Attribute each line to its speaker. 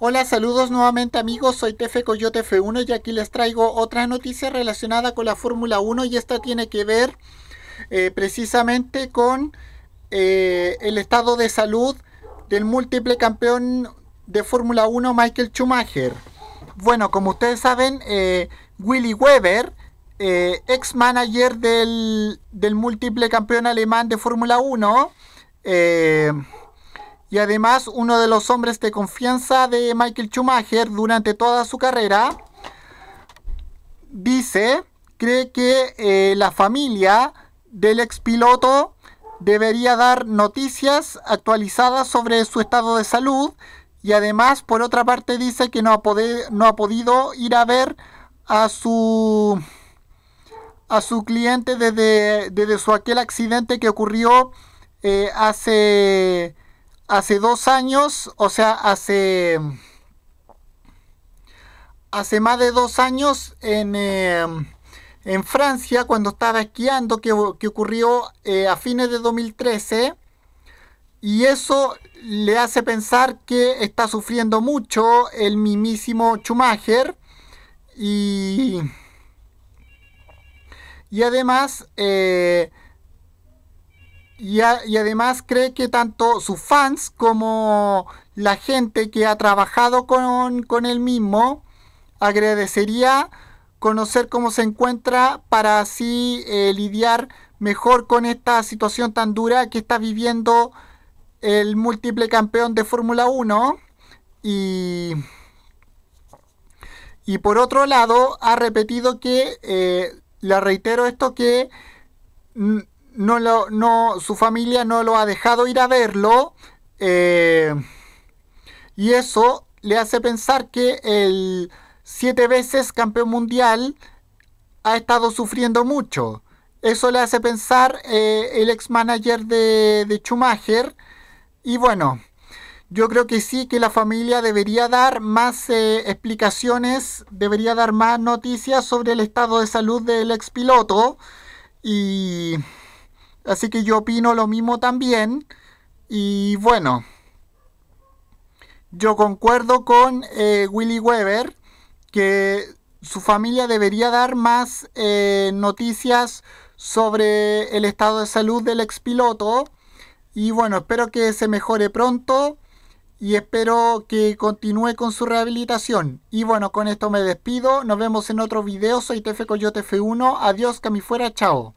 Speaker 1: Hola, saludos nuevamente amigos, soy tf Coyote F1 y aquí les traigo otra noticia relacionada con la Fórmula 1 y esta tiene que ver eh, precisamente con eh, el estado de salud del múltiple campeón de Fórmula 1 Michael Schumacher. Bueno, como ustedes saben, eh, Willy Weber, ex manager del, del, múltiple campeón alemán de Fórmula 1, y además uno de los hombres de confianza de Michael Schumacher durante toda su carrera, dice, cree que eh, la familia del expiloto debería dar noticias actualizadas sobre su estado de salud y además por otra parte dice que no ha, no ha podido ir a ver a su a su cliente desde, desde su aquel accidente que ocurrió eh, hace hace dos años, o sea, hace, hace más de dos años en, em, en Francia, cuando estaba esquiando, que, ocurrió eh, a fines de 2013, y eso le hace pensar que está sufriendo mucho el mismísimo Schumacher, y, y además... Eh, y, además cree que tanto sus fans como la gente que ha trabajado con, él mismo agradecería conocer cómo se encuentra para así eh, lidiar mejor con esta situación tan dura que está viviendo el múltiple campeón de Fórmula 1 y, por otro lado ha repetido que, eh, le reitero esto, que mm, no, lo, no su familia no lo ha dejado ir a verlo. Eh, y eso le hace pensar que el siete veces campeón mundial ha estado sufriendo mucho. Eso le hace pensar eh, el ex manager de, Schumacher. Y bueno, yo creo que sí que la familia debería dar más eh, explicaciones, debería dar más noticias sobre el estado de salud del ex piloto. Y Así que yo opino lo mismo también. Y bueno, yo concuerdo con eh, Willy Weber que su familia debería dar más eh, noticias sobre el estado de salud del expiloto. Y bueno, espero que se mejore pronto y espero que continúe con su rehabilitación. Y bueno, con esto me despido. Nos vemos en otro video. Soy Tefe Coyote F1. Adiós, que fuera. Chao.